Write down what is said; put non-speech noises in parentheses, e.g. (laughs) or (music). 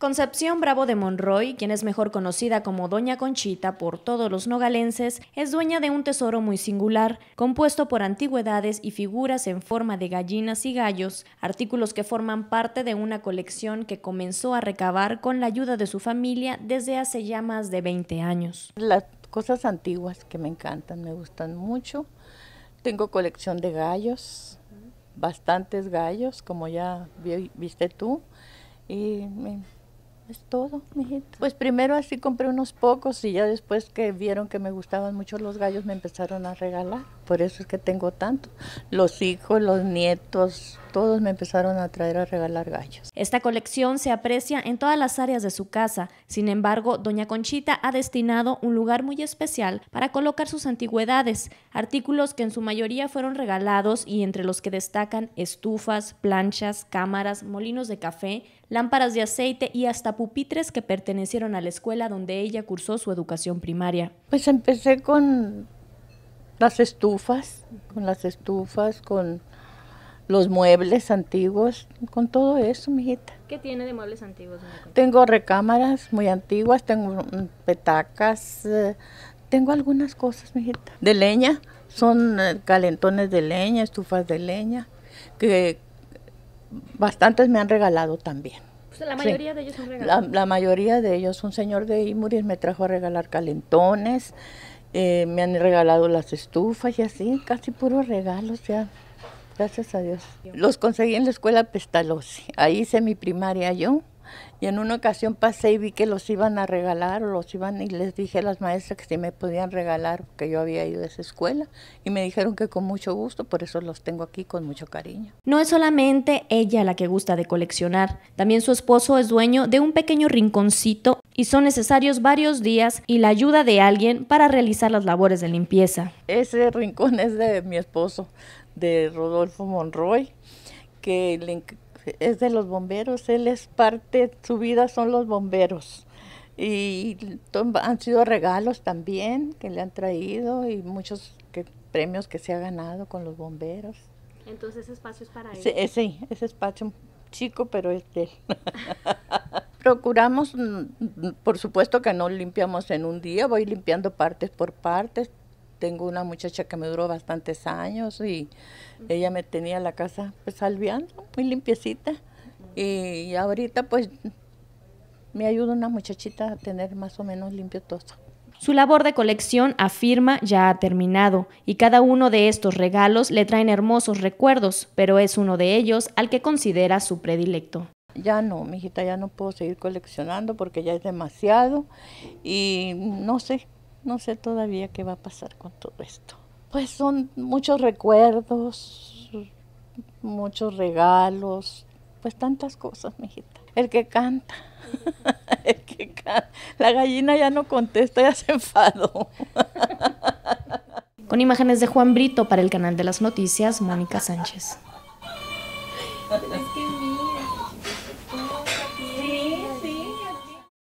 Concepción Bravo de Monroy, quien es mejor conocida como Doña Conchita por todos los nogalenses, es dueña de un tesoro muy singular, compuesto por antigüedades y figuras en forma de gallinas y gallos, artículos que forman parte de una colección que comenzó a recabar con la ayuda de su familia desde hace ya más de 20 años. Las cosas antiguas que me encantan, me gustan mucho. Tengo colección de gallos, bastantes gallos, como ya viste tú, y es todo, mijito. Pues primero así compré unos pocos y ya después que vieron que me gustaban mucho los gallos me empezaron a regalar por eso es que tengo tanto. Los hijos, los nietos, todos me empezaron a traer a regalar gallos. Esta colección se aprecia en todas las áreas de su casa. Sin embargo, doña Conchita ha destinado un lugar muy especial para colocar sus antigüedades, artículos que en su mayoría fueron regalados y entre los que destacan estufas, planchas, cámaras, molinos de café, lámparas de aceite y hasta pupitres que pertenecieron a la escuela donde ella cursó su educación primaria. Pues empecé con las estufas, con las estufas, con los muebles antiguos, con todo eso, mijita. ¿Qué tiene de muebles antiguos? Tengo recámaras muy antiguas, tengo petacas, eh, tengo algunas cosas, mijita. De leña, son eh, calentones de leña, estufas de leña, que bastantes me han regalado también. la mayoría de ellos la, mayoría de ellos, un señor de Imuris me trajo a regalar calentones eh, me han regalado las estufas y así, casi puros regalos ya. Gracias a Dios. Los conseguí en la escuela Pestalozzi. Ahí hice mi primaria yo. Y en una ocasión pasé y vi que los iban a regalar, los iban y les dije a las maestras que si me podían regalar, porque yo había ido a esa escuela, y me dijeron que con mucho gusto, por eso los tengo aquí con mucho cariño. No es solamente ella la que gusta de coleccionar, también su esposo es dueño de un pequeño rinconcito y son necesarios varios días y la ayuda de alguien para realizar las labores de limpieza. Ese rincón es de mi esposo, de Rodolfo Monroy, que le es de los bomberos, él es parte, su vida son los bomberos. Y han sido regalos también que le han traído y muchos premios que se ha ganado con los bomberos. Entonces ese espacio es para él. Eh, sí, ese espacio chico, pero es (laughs) Procuramos, mm, mm, por supuesto que no limpiamos en un día, voy limpiando partes por partes, tengo una muchacha que me duró bastantes años y ella me tenía la casa pues, salviando, muy limpiecita. Y ahorita pues me ayuda una muchachita a tener más o menos limpio todo. Su labor de colección, afirma, ya ha terminado y cada uno de estos regalos le traen hermosos recuerdos, pero es uno de ellos al que considera su predilecto. Ya no, mijita, ya no puedo seguir coleccionando porque ya es demasiado y no sé, no sé todavía qué va a pasar con todo esto. Pues son muchos recuerdos, muchos regalos, pues tantas cosas, mijita. El que canta, (laughs) el que canta. La gallina ya no contesta, ya se enfadó. (laughs) Con imágenes de Juan Brito para el canal de las noticias, Mónica Sánchez.